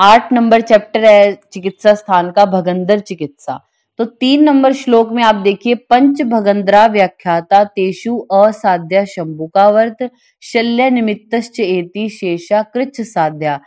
आठ number chapter है चिकित्सा स्थान का भगंदर चिकित्सा तो तीन नंबर श्लोक में आप देखिए पंच भगंदरा व्याख्याता तेषु असाध्या शंभुकावर्त शल्य निमित्त एति शेषा कृच्छ साध्या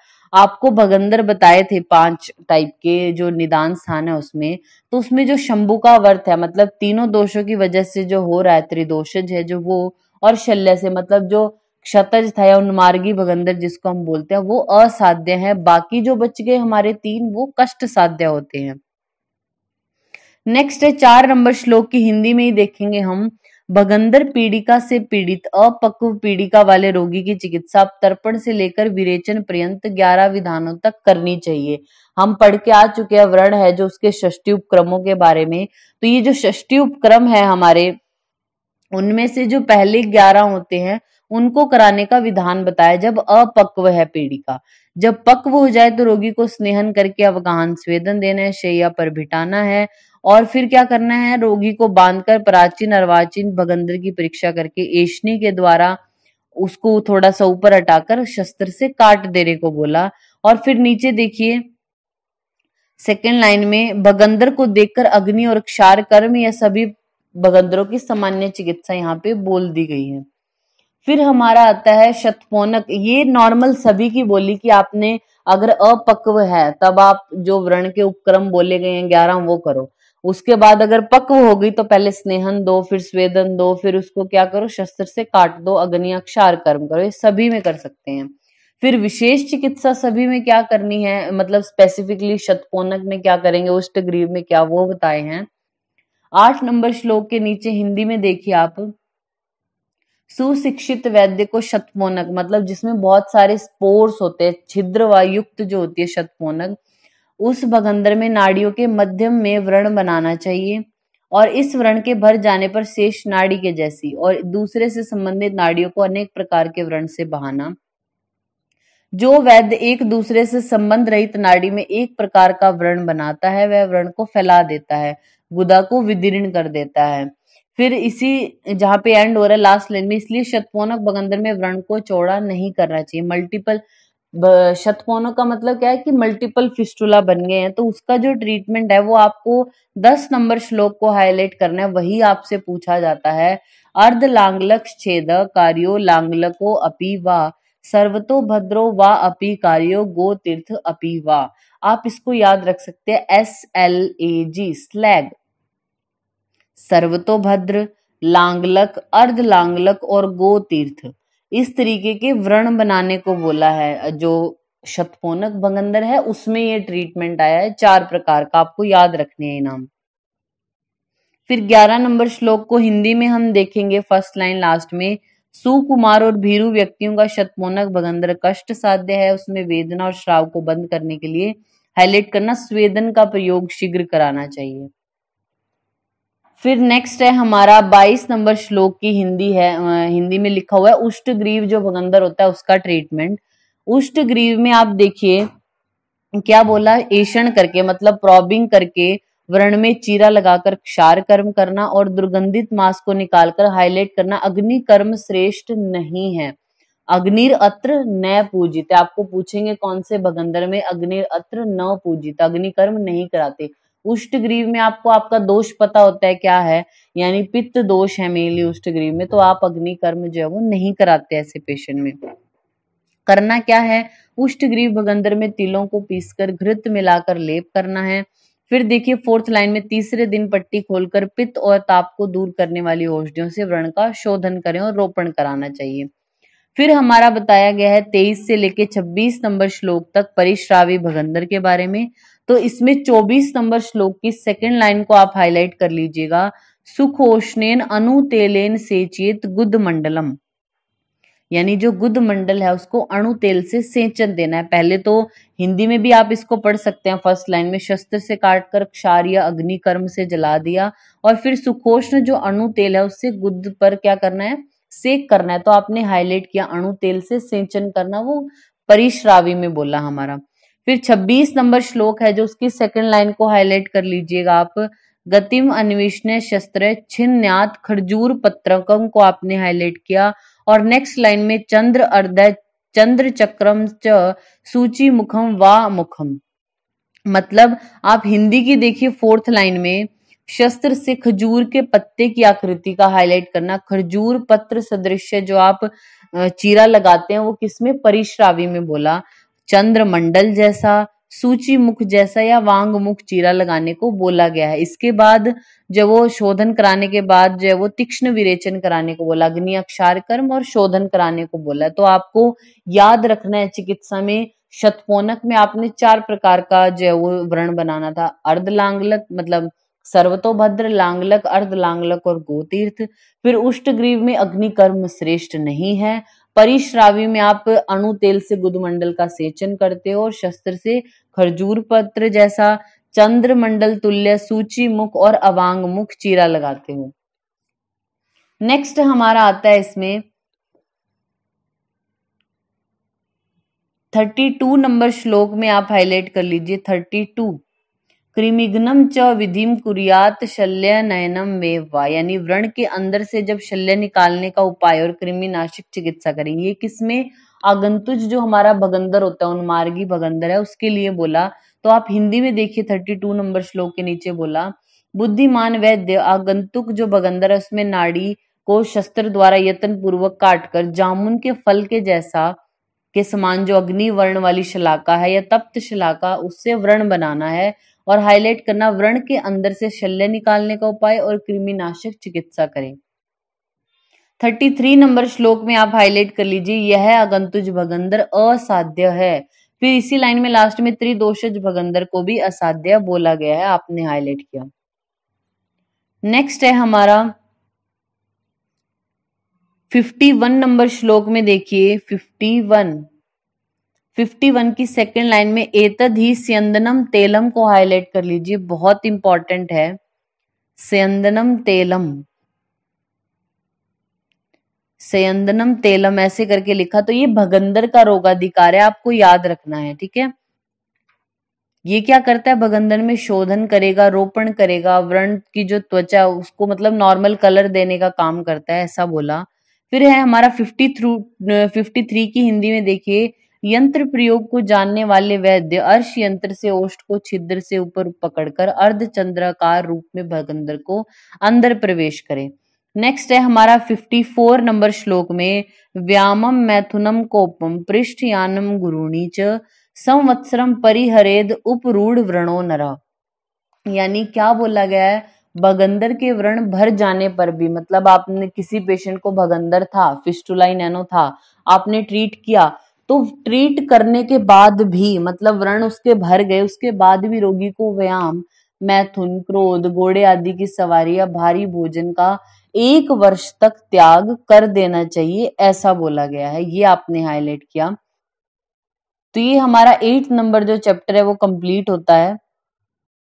आपको भगंदर बताए थे पांच टाइप के जो निदान स्थान है उसमें तो उसमें जो शंभु का वर्त है मतलब तीनों दोषों की वजह से जो हो रहा है त्रिदोषज है जो वो और शल्य से मतलब जो क्षतज था या उन्मार्गी भगंदर जिसको हम बोलते हैं वो असाध्य है बाकी जो बच गए हमारे तीन वो कष्ट साध्य होते हैं नेक्स्ट है चार नंबर श्लोक की हिंदी में ही देखेंगे हम भगंदर पीड़िका से पीड़ित अपक्व पीड़िका वाले रोगी की चिकित्सा तर्पण से लेकर विरेचन पर्यंत ग्यारह विधानों तक करनी चाहिए हम पढ़ के आ चुके हैं व्रण है जो उसके षष्टी उपक्रमों के बारे में तो ये जो षष्टी उपक्रम है हमारे उनमें से जो पहले ग्यारह होते हैं उनको कराने का विधान बताया जब अपक्व है पीड़िका जब पक्व हो जाए तो रोगी को स्नेहन करके अवगाहन स्वेदन देना है शैया पर बिठाना है और फिर क्या करना है रोगी को बांधकर प्राचीन अर्वाचीन भगंदर की परीक्षा करके एशनी के द्वारा उसको थोड़ा सा ऊपर हटाकर शस्त्र से काट देने को बोला और फिर नीचे देखिए सेकेंड लाइन में भगंदर को देखकर अग्नि और क्षार कर्म या सभी भगंदरों की सामान्य चिकित्सा यहाँ पे बोल दी गई है फिर हमारा आता है शतपोनक ये नॉर्मल सभी की बोली कि आपने अगर अपक्व है तब आप जो व्रण के उपक्रम बोले गए हैं ग्यारह वो करो उसके बाद अगर पक्व हो गई तो पहले स्नेहन दो फिर स्वेदन दो फिर उसको क्या करो शस्त्र से काट दो अक्षार कर्म करो ये सभी में कर सकते हैं फिर विशेष चिकित्सा सभी में क्या करनी है मतलब स्पेसिफिकली शतकोनक में क्या करेंगे उष्ट ग्रीव में क्या वो बताए हैं आठ नंबर श्लोक के नीचे हिंदी में देखिए आप सुशिक्षित वैद्य को शतमोनक मतलब जिसमें बहुत सारे स्पोर्स होते हैं छिद्र वायुक्त जो होती है शतमोनक उस भगंदर में नाड़ियों के मध्यम में व्रण बनाना चाहिए और इस व्रण के भर जाने पर शेष नाड़ी के जैसी और दूसरे से संबंधित नाड़ियों को अनेक प्रकार के व्रण से बहाना जो वैद्य एक दूसरे से संबंध रहित नाड़ी में एक प्रकार का व्रण बनाता है वह व्रण को फैला देता है गुदा को विदीर्ण कर देता है फिर इसी जहां पे एंड हो रहा है लास्ट लाइन में इसलिए शतपोनक बगंदर में व्रण को चौड़ा नहीं करना चाहिए मल्टीपल शतपोनक का मतलब क्या है कि मल्टीपल फिस्टुला बन गए हैं तो उसका जो ट्रीटमेंट है वो आपको दस नंबर श्लोक को हाईलाइट करना है वही आपसे पूछा जाता है अर्ध लांगलक छेद कार्यो लांगलको अपी वा सर्वतो भद्रो वा अपी कार्यो गो तीर्थ अपी वा आप इसको याद रख सकते हैं S L A G slag सर्वतोभद्र लांगलक अर्ध लांगलक और गो तीर्थ इस तरीके के व्रण बनाने को बोला है जो शतपोनक बंगंदर है उसमें ये ट्रीटमेंट आया है चार प्रकार का आपको याद रखने हैं नाम फिर ग्यारह नंबर श्लोक को हिंदी में हम देखेंगे फर्स्ट लाइन लास्ट में सुकुमार और भीरु व्यक्तियों का शतमोनक भगंदर कष्ट साध्य है उसमें वेदना और श्राव को बंद करने के लिए हाईलाइट करना स्वेदन का प्रयोग शीघ्र कराना चाहिए फिर नेक्स्ट है हमारा 22 नंबर श्लोक की हिंदी है हिंदी में लिखा हुआ है उष्ट ग्रीव जो भगंदर होता है उसका ट्रीटमेंट उष्ट ग्रीव में आप देखिए क्या बोला एषण करके मतलब प्रॉबिंग करके व्रण में चीरा लगाकर क्षार कर्म करना और दुर्गंधित मांस को निकालकर हाईलाइट करना अग्नि कर्म श्रेष्ठ नहीं है अग्निर अत्र न पूजित आपको पूछेंगे कौन से भगंदर में अग्निर अत्र न पूजित अग्नि कर्म नहीं कराते उष्ट ग्रीव में आपको आपका दोष पता होता है क्या है यानी पित्त दोष है मेनली उष्ट ग्रीव में तो आप अग्नि कर्म जो है वो नहीं कराते ऐसे पेशेंट में करना क्या है उष्ट ग्रीव भगंदर में तिलों को पीसकर घृत मिलाकर लेप करना है फिर देखिए फोर्थ लाइन में तीसरे दिन पट्टी खोलकर पित्त और ताप को दूर करने वाली औषधियों से व्रण का शोधन करें और रोपण कराना चाहिए फिर हमारा बताया गया है तेईस से लेकर छब्बीस नंबर श्लोक तक परिश्रावी भगंदर के बारे में तो इसमें चौबीस नंबर श्लोक की सेकेंड लाइन को आप हाईलाइट कर लीजिएगा सुखोष्णेन अनुतेलेन सेचित गुद मंडलम यानी जो गुद मंडल है उसको अणु तेल से सेचन देना है पहले तो हिंदी में भी आप इसको पढ़ सकते हैं फर्स्ट लाइन में शस्त्र से काट कर क्षार या अग्निकर्म से जला दिया और फिर सुखोष्ण जो अणु तेल है उससे गुद पर क्या करना है सेक करना है तो आपने हाईलाइट किया अणु तेल से सिंचन करना वो परिश्रावी में बोला हमारा फिर 26 नंबर श्लोक है जो उसकी सेकंड लाइन को हाईलाइट कर लीजिएगा आप गतिम अन्वेषण शस्त्र छिन्यात खरजूर पत्रकम को आपने हाईलाइट किया और नेक्स्ट लाइन में चंद्र अर्ध चंद्र चक्रम च सूची मुखम वा मुखम मतलब आप हिंदी की देखिए फोर्थ लाइन में शस्त्र से खजूर के पत्ते की आकृति का हाईलाइट करना खजूर पत्र सदृश जो आप चीरा लगाते हैं वो किसमें परिश्रावी में बोला चंद्रमंडल जैसा सूची मुख जैसा या वांग मुख चीरा लगाने को बोला गया है इसके बाद जब वो शोधन कराने के बाद जो है वो तीक्ष्ण विरेचन कराने को बोला अग्नि अक्षार कर्म और शोधन कराने को बोला तो आपको याद रखना है चिकित्सा में शतपोनक में आपने चार प्रकार का जो है वो व्रण बनाना था अर्धलांगलक मतलब सर्वतोभद्र लांगलक अर्ध लांगलक और गोतीर्थ फिर उष्ट ग्रीव में अग्नि कर्म श्रेष्ठ नहीं है परिश्रावी में आप अणु तेल से गुदमंडल का सेचन करते हो और शस्त्र से खरजूर पत्र जैसा चंद्रमंडल तुल्य सूची मुख और अवांग मुख चीरा लगाते हो नेक्स्ट हमारा आता है इसमें थर्टी टू नंबर श्लोक में आप हाईलाइट कर लीजिए थर्टी टू कृमिघ्नं च शल्य नयनम वे वा यानी व्रण के अंदर से जब शल्य निकालने का उपाय और कृमिनाशक चिकित्सा करें ये किसमें आगंतुज जो हमारा भगंदर होता है उन्मार्गी भगंदर है उसके लिए बोला तो आप हिंदी में देखिए थर्टी टू नंबर श्लोक के नीचे बोला बुद्धिमान वैद्य आगंतुक जो भगंदर है उसमें नाड़ी को शस्त्र द्वारा यत्न पूर्वक काट कर जामुन के फल के जैसा के समान जो अग्नि वर्ण वाली शलाका है या तप्त शलाका उससे व्रण बनाना है और हाईलाइट करना व्रण के अंदर से शल्य निकालने का उपाय और कृमिनाशक चिकित्सा करें 33 नंबर श्लोक में आप हाईलाइट कर लीजिए यह अगंतुज भगंदर असाध्य है फिर इसी लाइन में लास्ट में त्रिदोषज भगंदर को भी असाध्य बोला गया है आपने हाईलाइट किया नेक्स्ट है हमारा 51 नंबर श्लोक में देखिए 51 51 की सेकेंड लाइन में एतद ही स्यंदनम तेलम को हाईलाइट कर लीजिए बहुत इंपॉर्टेंट है स्यंदनम तेलम सयंदनम तेलम ऐसे करके लिखा तो ये भगंदर का रोगाधिकार है आपको याद रखना है ठीक है ये क्या करता है भगंदर में शोधन करेगा रोपण करेगा व्रण की जो त्वचा उसको मतलब नॉर्मल कलर देने का काम करता है ऐसा बोला फिर है हमारा फिफ्टी थ्रू फिफ्टी थ्री की हिंदी में देखिए यंत्र प्रयोग को जानने वाले वैद्य अर्श यंत्र से ओष्ठ को छिद्र से ऊपर पकड़कर अर्ध चंद्राकार रूप में भगंदर को अंदर प्रवेश करें नेक्स्ट है हमारा 54 नंबर श्लोक में व्यामम मैथुनम कोपम पृष्ठ यानम गुरुणी च संवत्सरम परिहरेद उपरूढ़ व्रणो नरा यानी क्या बोला गया है भगंदर के व्रण भर जाने पर भी मतलब आपने किसी पेशेंट को भगंदर था फिस्टुला था आपने ट्रीट किया तो ट्रीट करने के बाद भी मतलब व्रण उसके भर गए उसके बाद भी रोगी को व्यायाम मैथुन क्रोध घोड़े आदि की सवारी या भारी भोजन का एक वर्ष तक त्याग कर देना चाहिए ऐसा बोला गया है ये आपने हाईलाइट किया तो ये हमारा एट नंबर जो चैप्टर है वो कंप्लीट होता है